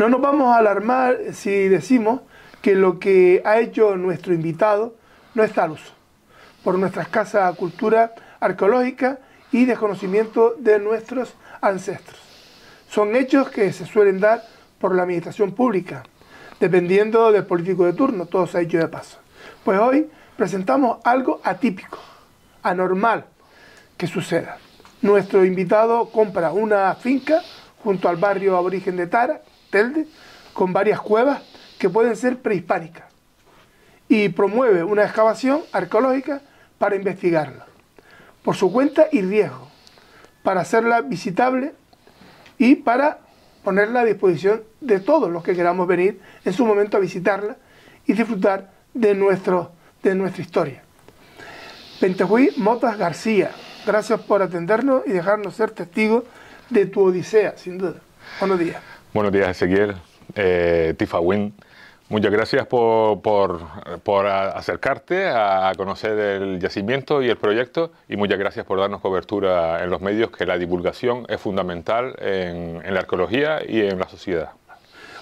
No nos vamos a alarmar si decimos que lo que ha hecho nuestro invitado no está al uso, por nuestra escasa cultura arqueológica y desconocimiento de nuestros ancestros. Son hechos que se suelen dar por la administración pública, dependiendo del político de turno, todo se ha hecho de paso. Pues hoy presentamos algo atípico, anormal, que suceda. Nuestro invitado compra una finca junto al barrio aborigen de Tara, con varias cuevas que pueden ser prehispánicas y promueve una excavación arqueológica para investigarla, por su cuenta y riesgo, para hacerla visitable y para ponerla a disposición de todos los que queramos venir en su momento a visitarla y disfrutar de, nuestro, de nuestra historia. Pentejuí Motas García, gracias por atendernos y dejarnos ser testigos de tu odisea, sin duda. Buenos días. Buenos días, Ezequiel, eh, Tifa Win. Muchas gracias por, acercarte a conocer el yacimiento y el proyecto y muchas gracias por darnos cobertura en los medios, que la divulgación es fundamental en, la arqueología y en la sociedad.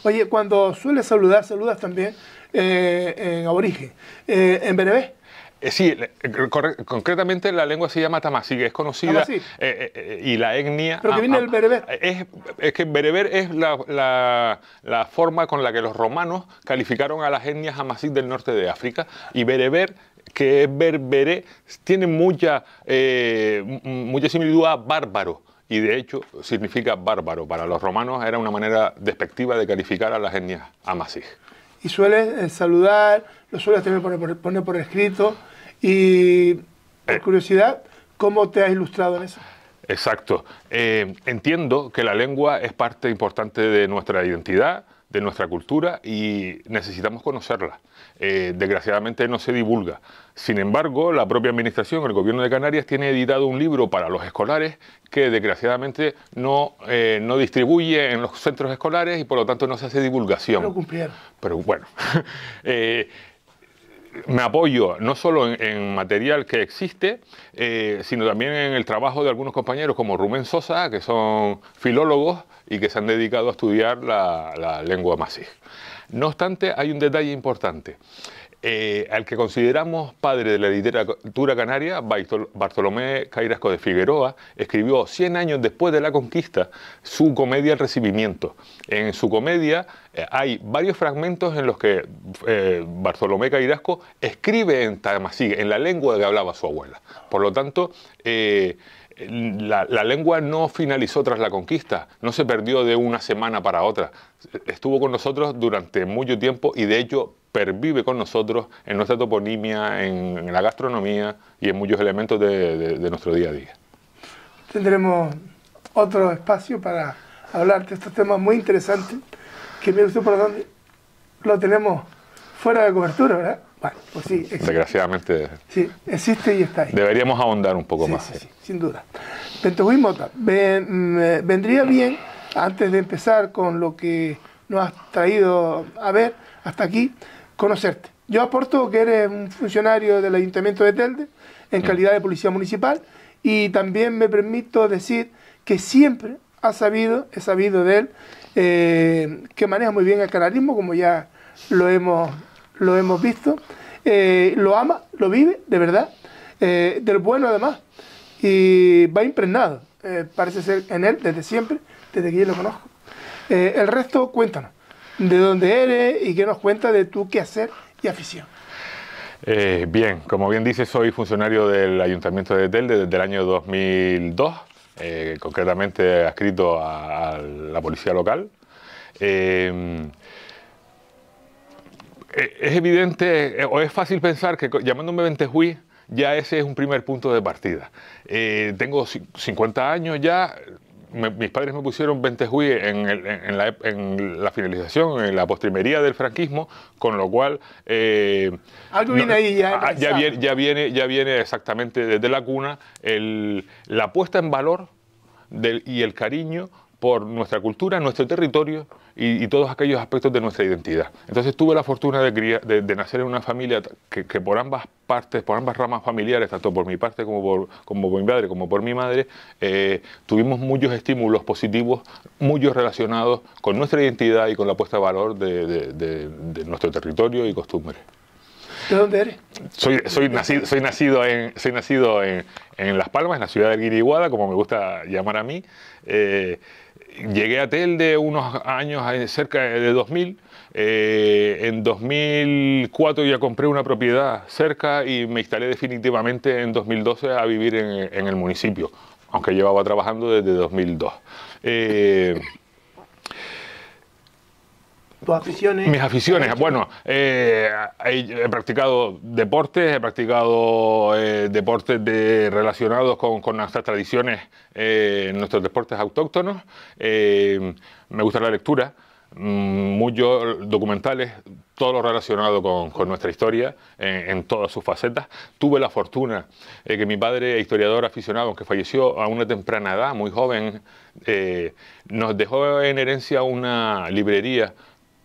Oye, cuando sueles saludar, saludas también eh, en aborigen, eh, en berebé. Eh, sí, eh, concretamente la lengua se llama tamasí, que es conocida, eh, y la etnia... Pero que ah, viene del ah, bereber. Es, que bereber es la, forma con la que los romanos calificaron a las etnias amasí del norte de África, y bereber que es berberé, tiene mucha, mucha similitud a bárbaro y de hecho significa bárbaro. Para los romanos era una manera despectiva de calificar a las etnias amasí. Y suele saludar lo sueles tener poner por, escrito. Y, por eh. curiosidad, ¿cómo te has ilustrado en eso? Exacto. Eh, entiendo que la lengua es parte importante de nuestra identidad, de nuestra cultura y necesitamos conocerla. Eh, desgraciadamente no se divulga. Sin embargo, la propia Administración, el Gobierno de Canarias, tiene editado un libro para los escolares que desgraciadamente no, no distribuye en los centros escolares y por lo tanto no se hace divulgación. Pero, Pero bueno. me apoyo no solo en, material que existe, eh, sino también en el trabajo de algunos compañeros como Rumén Sosa, que son filólogos y que se han dedicado a estudiar la, lengua masí. No obstante, hay un detalle importante. Eh, al que consideramos padre de la literatura canaria, Bartolomé Cairasco de Figueroa, escribió 100 años después de la conquista su comedia El Recibimiento. En su comedia eh, hay varios fragmentos en los que eh, Bartolomé Cairasco escribe en tamasí, en la lengua que hablaba su abuela. Por lo tanto, eh, la, lengua no finalizó tras la conquista, no se perdió de una semana para otra. Estuvo con nosotros durante mucho tiempo y de hecho pervive con nosotros en nuestra toponimia, en, la gastronomía y en muchos elementos de, de nuestro día a día. Tendremos otro espacio para hablar de estos temas muy interesantes que me usted por dónde lo tenemos fuera de cobertura, ¿verdad? Bueno, pues sí. Existe. Desgraciadamente. Sí, existe y está ahí. Deberíamos ahondar un poco más. Sí, eh. sí, sin duda. Pentowismota, mm, eh, vendría bien, antes de empezar con lo que nos has traído a ver hasta aquí, conocerte. Yo aporto que eres un funcionario del Ayuntamiento de Telde, en mm. calidad de Policía Municipal, y también me permito decir que siempre ha sabido, he sabido de él, eh, que maneja muy bien el canalismo, como ya lo hemos, lo hemos visto. Eh, lo ama, lo vive, de verdad, eh, del bueno además, y va impregnado, parece ser en él desde siempre, desde que yo lo conozco. el resto, cuéntanos, de dónde eres y qué nos cuenta de tu quehacer y afición. bien, como bien dice, soy funcionario del Ayuntamiento de Telde desde el año 2002. Eh, concretamente adscrito a, a, la policía local. Eh, eh, es evidente o es fácil pensar que llamándome Ventejuí ya ese es un primer punto de partida. tengo 50 años ya, mis padres me pusieron Ventejuy en, en, la, finalización, en la postrimería del franquismo, con lo cual... Eh, Algo viene ahí ya. Ah, ya viene, ya viene, exactamente desde la cuna el, la puesta en valor y el cariño por nuestra cultura, nuestro territorio y, todos aquellos aspectos de nuestra identidad. Entonces tuve la fortuna de, de, nacer en una familia que, por ambas partes, por ambas ramas familiares, tanto por mi parte como por, como mi padre, como por mi madre, eh, tuvimos muchos estímulos positivos, muchos relacionados con nuestra identidad y con la puesta a valor de nuestro territorio y costumbres. ¿De dónde eres? Soy, soy nacido, soy nacido, en, soy nacido en, Las Palmas, en la ciudad de Guiriguada, como me gusta llamar a mí. Eh, llegué a Telde unos años, cerca de 2000. Eh, en 2004 ya compré una propiedad cerca y me instalé definitivamente en 2012 a vivir en, el municipio, aunque llevaba trabajando desde 2002 tus aficiones. Mis aficiones, bueno, eh, he, practicado deportes, he practicado eh, deportes de, relacionados con, nuestras tradiciones, eh, nuestros deportes autóctonos. me gusta la lectura, mm, muchos documentales, todo lo relacionado con, nuestra historia en, todas sus facetas. Tuve la fortuna que mi padre, historiador aficionado, que falleció a una temprana edad, muy joven, nos dejó en herencia una librería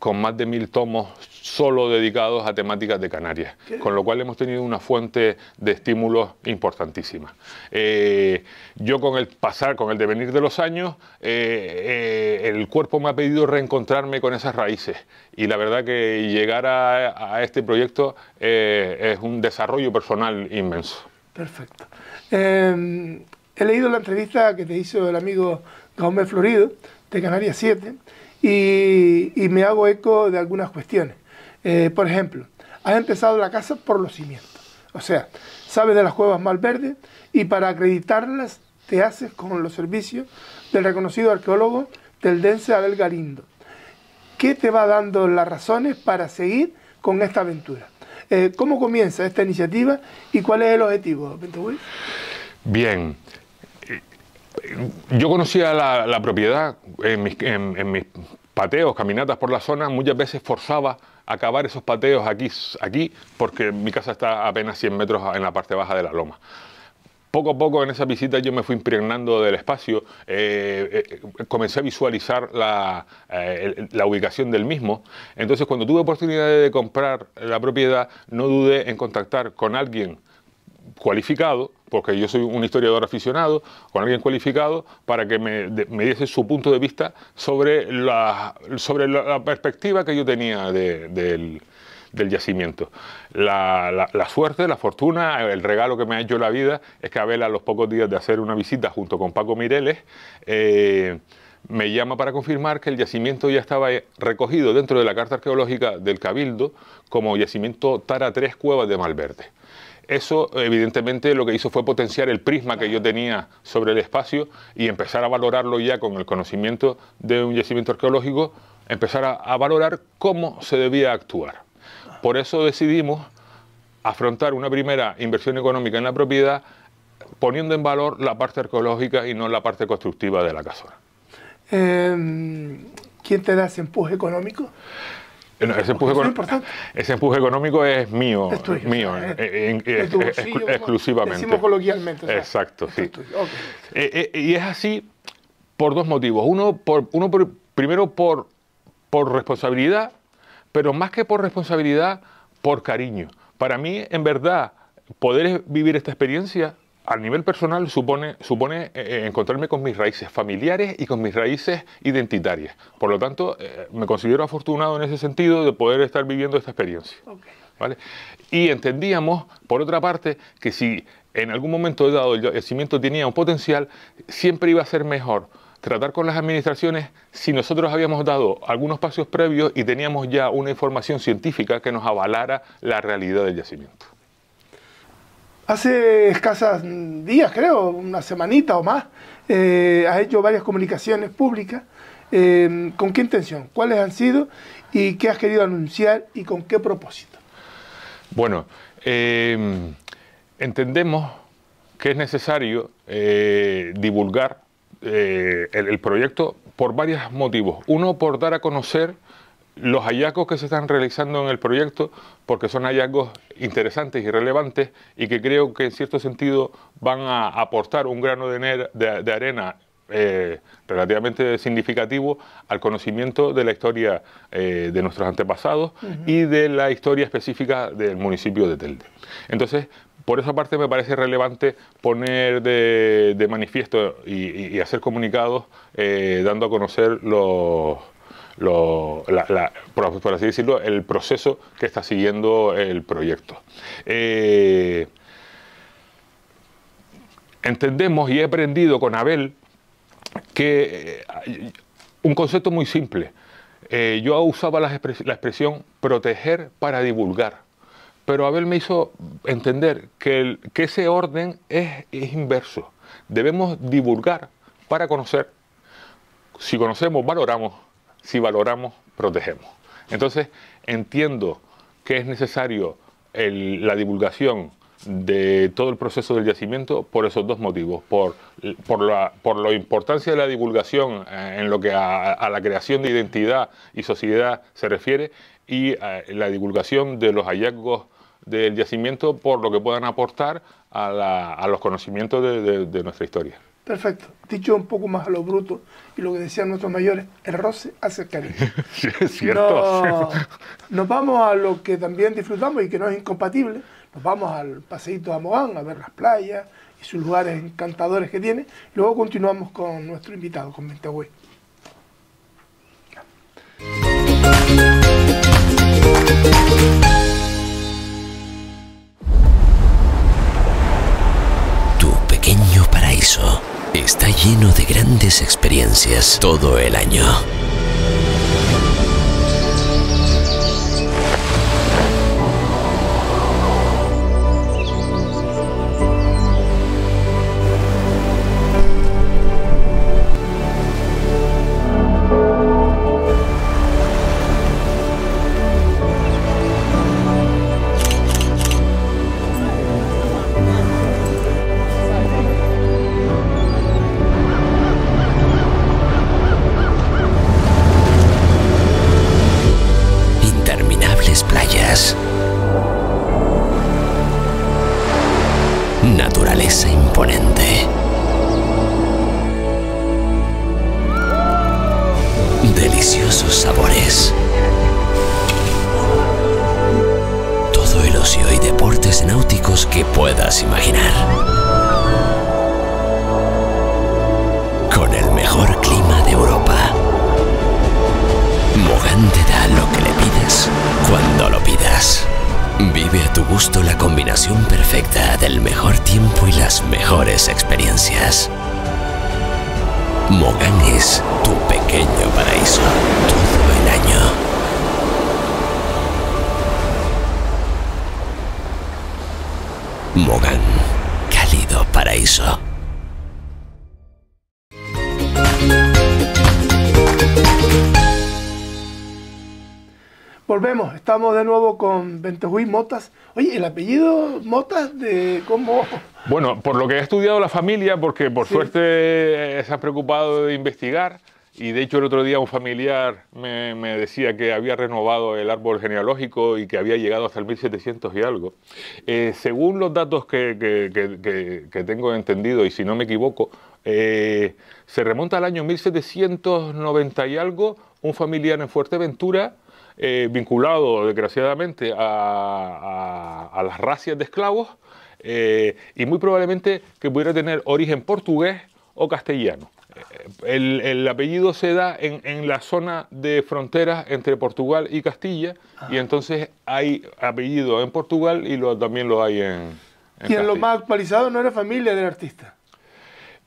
con más de mil tomos solo dedicados a temáticas de Canarias, con lo cual hemos tenido una fuente de estímulos importantísima. Eh, yo con el pasar, con el devenir de los años, eh, eh, el cuerpo me ha pedido reencontrarme con esas raíces y la verdad que llegar a, este proyecto es un desarrollo personal inmenso. Perfecto. Em, he leído la entrevista que te hizo el amigo Gaume Florido de Canarias 7 y, me hago eco de algunas cuestiones. Eh, por ejemplo, has empezado la casa por los cimientos. O sea, sabes de las cuevas Malverde y para acreditarlas te haces con los servicios del reconocido arqueólogo dense Abel Galindo. ¿Qué te va dando las razones para seguir con esta aventura? Eh, ¿Cómo comienza esta iniciativa y cuál es el objetivo, Bien, yo conocía la, propiedad en mis, pateos, caminatas por la zona, muchas veces forzaba a acabar esos pateos aquí, aquí, porque mi casa está apenas 100 metros en la parte baja de la loma. Poco a poco en esa visita yo me fui impregnando del espacio, eh, eh, comencé a visualizar la, eh, la, ubicación del mismo. Entonces cuando tuve oportunidad de comprar la propiedad, no dudé en contactar con alguien cualificado porque yo soy un historiador aficionado, con alguien cualificado, para que me, diese su punto de vista sobre la, sobre la, perspectiva que yo tenía del, yacimiento. La, suerte, la fortuna, el regalo que me ha hecho la vida es que Abel a los pocos días de hacer una visita junto con Paco Mireles, eh, me llama para confirmar que el yacimiento ya estaba recogido dentro de la carta arqueológica del Cabildo como yacimiento Tara 3 Cuevas de Malverde. Eso evidentemente lo que hizo fue potenciar el prisma que yo tenía sobre el espacio y empezar a valorarlo ya con el conocimiento de un yacimiento arqueológico, empezar a, valorar cómo se debía actuar. Por eso decidimos afrontar una primera inversión económica en la propiedad poniendo en valor la parte arqueológica y no la parte constructiva de la casona. Em, ¿Quién te da ese empuje económico? ese, empuje económico es mío, mío, exclusivamente. Exacto, sí. Eh, eh, y es así por dos motivos. Uno, por, uno primero por, por responsabilidad, pero más que por responsabilidad, por cariño. Para mí, en verdad, poder vivir esta experiencia a nivel personal supone, supone eh, eh, encontrarme con mis raíces familiares y con mis raíces identitarias. Por lo tanto, eh, me considero afortunado en ese sentido de poder estar viviendo esta experiencia. ¿vale? Y entendíamos, por otra parte, que si en algún momento dado el yacimiento tenía un potencial, siempre iba a ser mejor tratar con las administraciones si nosotros habíamos dado algunos pasos previos y teníamos ya una información científica que nos avalara la realidad del yacimiento. Hace escasas días, creo, una semanita o más, eh, has hecho varias comunicaciones públicas. Eh, ¿Con qué intención? ¿Cuáles han sido? ¿Y qué has querido anunciar? ¿Y con qué propósito? Bueno, eh, entendemos que es necesario divulgar el, el proyecto por varios motivos. Uno, por dar a conocer los hallazgos que se están realizando en el proyecto, porque son hallazgos interesantes y relevantes y que creo que en cierto sentido van a aportar un grano de, arena eh, relativamente significativo al conocimiento de la historia eh, de nuestros antepasados y de la historia específica del municipio de Telde. Entonces, por esa parte me parece relevante poner de, manifiesto y, hacer comunicados eh, dando a conocer los lo, por, así decirlo, el proceso que está siguiendo el proyecto. Eh, entendemos y he aprendido con Abel que eh, un concepto muy simple. Eh, yo usaba la, expresión proteger para divulgar pero Abel me hizo entender que, que ese orden es, inverso. Debemos divulgar para conocer. Si conocemos, valoramos. Si valoramos, protegemos. Entonces, entiendo que es necesario la divulgación de todo el proceso del yacimiento por esos dos motivos, por, por, la, importancia de la divulgación eh, en lo que a, la creación de identidad y sociedad se refiere y eh, la divulgación de los hallazgos del yacimiento por lo que puedan aportar a, los conocimientos de nuestra historia. Perfecto. Dicho un poco más a lo bruto y lo que decían nuestros mayores, el roce hace es cierto. Nos, vamos a lo que también disfrutamos y que no es incompatible. Nos vamos al paseíto a Mogán a ver las playas y sus lugares encantadores que tiene. Luego continuamos con nuestro invitado, con Mentehuey. está lleno de grandes experiencias todo el año. experiencias. Mogán es tu pequeño paraíso todo el año. Mogán, cálido paraíso. Volvemos, estamos de nuevo con Ventejuí Motas. Oye, el apellido Motas de cómo... Bueno, por lo que he estudiado la familia, porque por suerte eh, se ha preocupado de investigar, y de hecho el otro día un familiar me, decía que había renovado el árbol genealógico y que había llegado hasta el 1700 y algo. Eh, según los datos que, tengo entendido, y si no me equivoco, eh, se remonta al año 1790 y algo un familiar en Fuerteventura eh, vinculado, desgraciadamente, a, las racias de esclavos eh, y muy probablemente que pudiera tener origen portugués o castellano. Eh, el, apellido se da en, la zona de frontera entre Portugal y Castilla y ah. entonces hay apellido en Portugal y también lo hay en, Y en lo más actualizado no era familia del artista.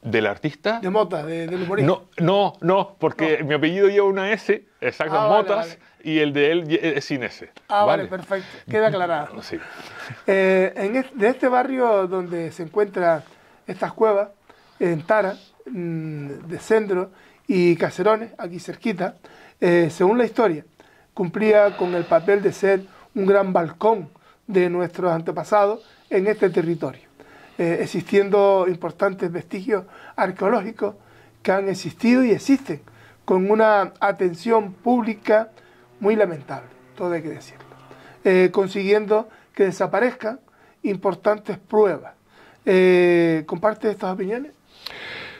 ¿Del artista? De motas? de, del humorista. No, no, no porque mi apellido lleva una S, exacto, ah, Motas, y el de él es sin Ah, vale, perfecto. Queda aclarado. Eh, de este barrio donde se encuentran estas cuevas, en Tara, mm, de Sendro y Caserones, aquí cerquita, eh, según la historia, cumplía con el papel de ser un gran balcón de nuestros antepasados en este territorio, eh, existiendo importantes vestigios arqueológicos que han existido y existen, con una atención pública muy lamentable, todo hay que decirlo, eh, consiguiendo que desaparezcan importantes pruebas. Eh, ¿Comparte estas opiniones?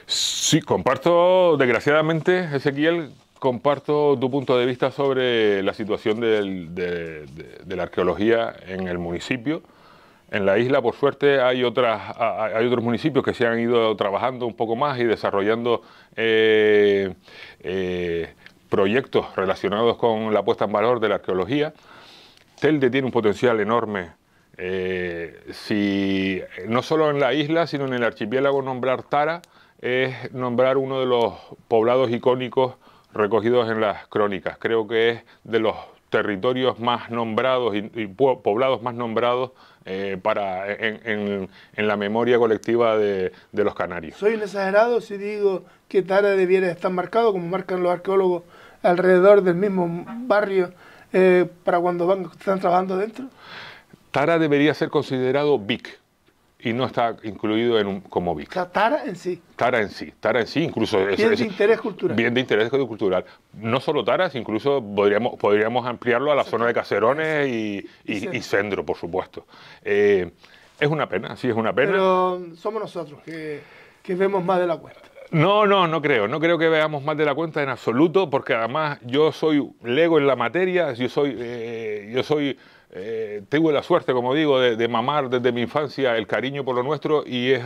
Sí, comparto, desgraciadamente, Ezequiel, comparto tu punto de vista sobre la situación de, la arqueología en el municipio. En la isla, por suerte, hay, otras, otros municipios que se han ido trabajando un poco más y desarrollando eh, proyectos relacionados con la puesta en valor de la arqueología. Telde tiene un potencial enorme, eh, si, no solo en la isla, sino en el archipiélago, nombrar Tara es nombrar uno de los poblados icónicos recogidos en las crónicas. Creo que es de los territorios más nombrados y, poblados más nombrados eh, para, en, la memoria colectiva de, los canarios. Soy un exagerado si digo que Tara debiera estar marcado, como marcan los arqueólogos alrededor del mismo barrio eh, para cuando van, están trabajando dentro. Tara debería ser considerado BIC, y no está incluido en un, como VIC. tara en sí. Tara en sí, tara en sí, incluso... Bien de interés cultural. Bien de interés cultural. No solo taras, incluso podríamos, podríamos ampliarlo a la zona de Caserones y, y, por supuesto. Eh, es una pena, sí, es una pena. Pero mm, somos nosotros que, que vemos más de la cuenta. No, no, no creo. No creo que veamos más de la cuenta en absoluto, porque además yo soy lego en la materia, yo soy, eh, yo soy eh, tengo la suerte, como digo, de, mamar desde mi infancia el cariño por lo nuestro y es,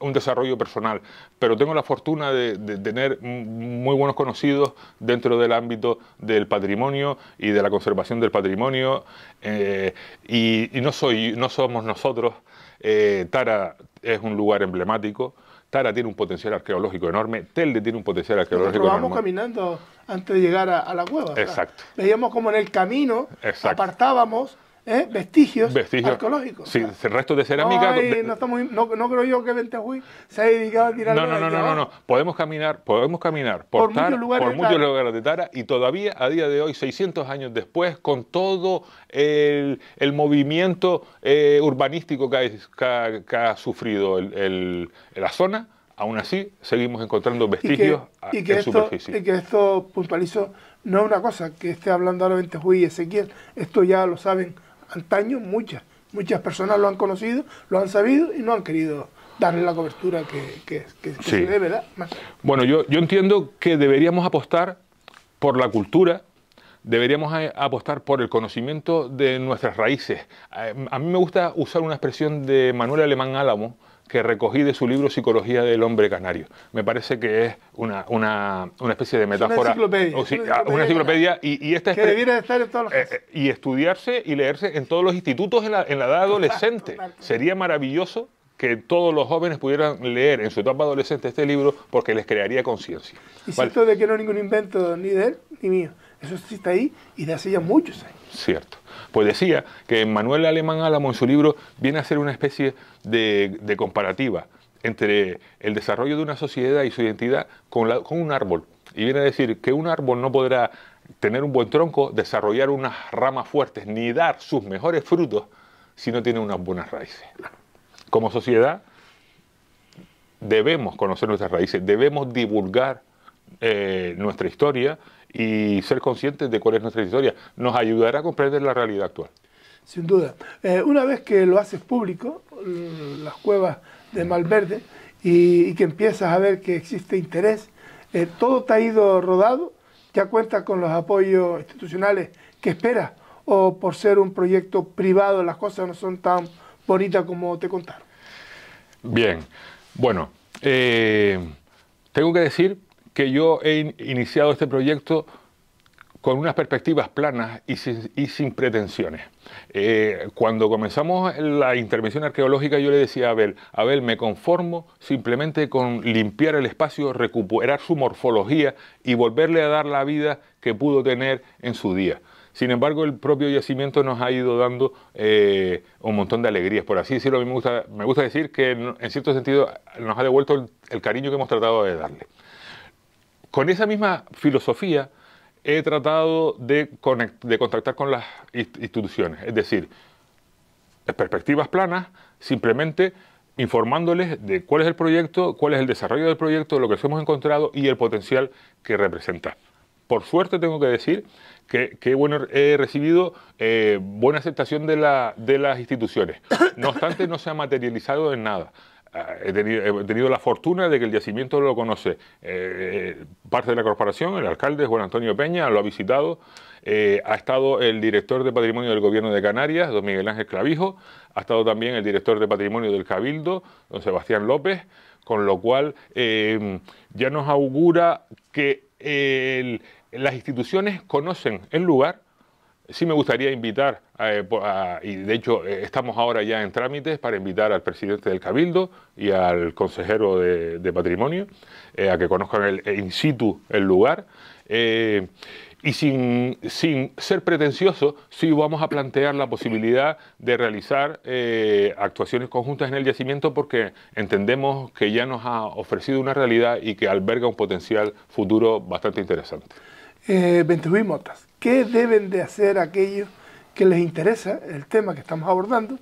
un desarrollo personal, pero tengo la fortuna de, tener muy buenos conocidos dentro del ámbito del patrimonio y de la conservación del patrimonio eh, y, no, soy, no somos nosotros eh, tara, es un lugar emblemático. Tara tiene un potencial arqueológico enorme, Telde tiene un potencial arqueológico enorme. Vamos caminando antes de llegar a, la cueva. Exacto. veíamos como en el camino apartábamos ¿Eh? vestigios, arqueológicos. Sí, de cerámica. No, creo yo que Ventejuí se haya dedicado a tirar. No, no, no, no, no, Podemos caminar, podemos caminar por, muchos, lugares de Tara y todavía a día de hoy, 600 años después, con todo el, movimiento eh, urbanístico que ha, sufrido la zona, aún así seguimos encontrando vestigios y que, esto, superficie. Y que esto, puntualizo, no es una cosa que esté hablando ahora Ventejuy y Ezequiel, esto ya lo saben antaño muchas, muchas personas lo han conocido, lo han sabido y no han querido darle la cobertura que, se debe, ¿verdad? Bueno, yo, yo entiendo que deberíamos apostar por la cultura, deberíamos apostar por el conocimiento de nuestras raíces. A mí me gusta usar una expresión de Manuel Alemán Álamo, que recogí de su libro Psicología del Hombre Canario. Me parece que es una, una, una especie de metáfora. Oh, ah, una enciclopedia. O una enciclopedia y, y, esta que debiera estar en todos los eh, eh, Y estudiarse y leerse en todos los institutos en la, en la edad adolescente. Sería maravilloso que todos los jóvenes pudieran leer en su etapa adolescente este libro porque les crearía conciencia. Y vale. de que no es ningún invento ni de él ni mío. Eso sí está ahí y de hace ya muchos años cierto. Pues decía que Manuel Alemán Álamo en su libro viene a hacer una especie de, comparativa entre el desarrollo de una sociedad y su identidad con, un árbol. Y viene a decir que un árbol no podrá tener un buen tronco, desarrollar unas ramas fuertes, ni dar sus mejores frutos si no tiene unas buenas raíces. Como sociedad debemos conocer nuestras raíces, debemos divulgar eh, nuestra historia y ser conscientes de cuál es nuestra historia. Nos ayudará a comprender la realidad actual. Sin duda. Eh, una vez que lo haces público, mm, las cuevas de Malverde, y, que empiezas a ver que existe interés, eh, todo te ha ido rodado, ya cuentas con los apoyos institucionales que esperas, o por ser un proyecto privado las cosas no son tan bonitas como te contaron. Bien, bueno, eh, tengo que decir que yo he iniciado este proyecto con unas perspectivas planas y sin, pretensiones. Eh, cuando comenzamos la intervención arqueológica yo le decía a Abel, Abel, me conformo simplemente con limpiar el espacio, recuperar su morfología y volverle a dar la vida que pudo tener en su día. Sin embargo, el propio yacimiento nos ha ido dando eh, un montón de alegrías, por así decirlo. me gusta, decir que en, cierto sentido nos ha devuelto el cariño que hemos tratado de darle. Con esa misma filosofía he tratado de, contactar con las instituciones, es decir, perspectivas planas, simplemente informándoles de cuál es el proyecto, cuál es el desarrollo del proyecto, lo que hemos encontrado y el potencial que representa. Por suerte tengo que decir que, bueno, he recibido eh, buena aceptación de las instituciones. No obstante, no se ha materializado en nada. Ah, he tenido, la fortuna de que el yacimiento lo conoce eh, eh, parte de la corporación, el alcalde Juan Antonio Peña, lo ha visitado, eh, ha estado el director de patrimonio del gobierno de Canarias, don Miguel Ángel Clavijo, ha estado también el director de patrimonio del Cabildo, don Sebastián López, con lo cual ya nos augura que las instituciones conocen el lugar Sí me gustaría invitar, eh, y de hecho eh, estamos ahora ya en trámites para invitar al presidente del Cabildo y al consejero de, Patrimonio eh, a que conozcan el, in situ el lugar. y sin, sin, ser pretencioso, sí vamos a plantear la posibilidad de realizar actuaciones conjuntas en el yacimiento porque entendemos que ya nos ha ofrecido una realidad y que alberga un potencial futuro bastante interesante. Eh, Motas, ¿qué deben de hacer aquellos que les interesa el tema que estamos abordando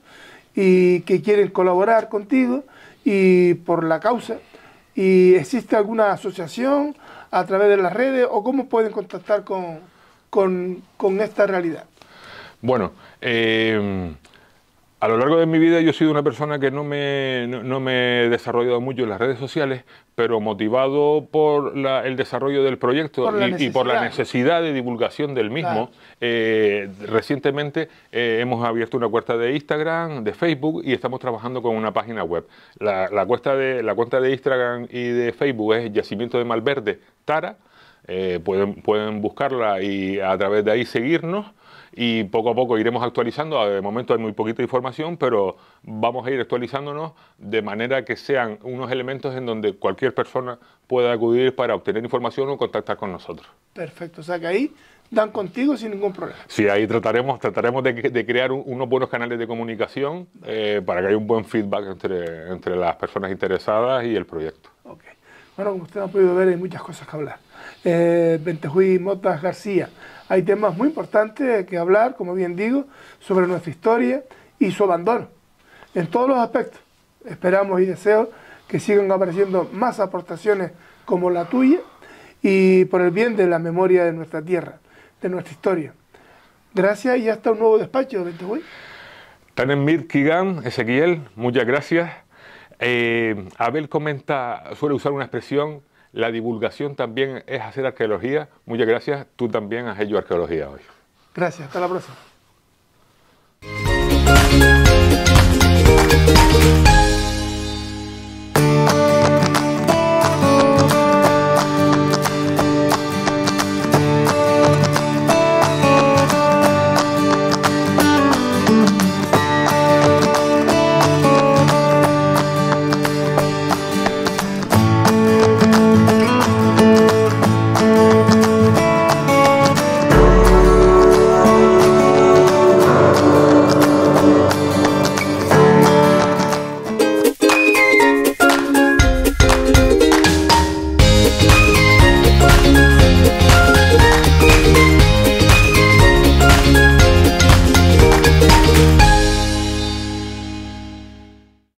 y que quieren colaborar contigo y por la causa? ¿Y existe alguna asociación a través de las redes o cómo pueden contactar con, con esta realidad? Bueno, eh, a lo largo de mi vida yo he sido una persona que no me, he desarrollado mucho en las redes sociales, pero motivado por el desarrollo del proyecto y, por la necesidad de divulgación del mismo, eh, recientemente eh, hemos abierto una cuenta de Instagram, de Facebook y estamos trabajando con una página web. La, cuenta, de, la cuenta de Instagram y de Facebook es Yacimiento de Malverde Tara. Eh, pueden, pueden buscarla y a través de ahí seguirnos y poco a poco iremos actualizando. De momento hay muy poquita información, pero vamos a ir actualizándonos de manera que sean unos elementos en donde cualquier persona pueda acudir para obtener información o contactar con nosotros. Perfecto, o sea que ahí dan contigo sin ningún problema. Sí, ahí trataremos, trataremos de, crear unos buenos canales de comunicación eh, para que haya un buen feedback entre, entre las personas interesadas y el proyecto. Okay. Bueno, como usted ha podido ver, hay muchas cosas que hablar. Eh, Motas García. Hay temas muy importantes que hablar, como bien digo, sobre nuestra historia y su abandono, en todos los aspectos. Esperamos y deseo que sigan apareciendo más aportaciones como la tuya y por el bien de la memoria de nuestra tierra, de nuestra historia. Gracias y hasta un nuevo despacho, Ventejuy. Tanemir Kigan, Ezequiel, muchas gracias eh, Abel comenta, suele usar una expresión, la divulgación también es hacer arqueología. Muchas gracias, tú también has hecho arqueología hoy. Gracias, hasta la próxima.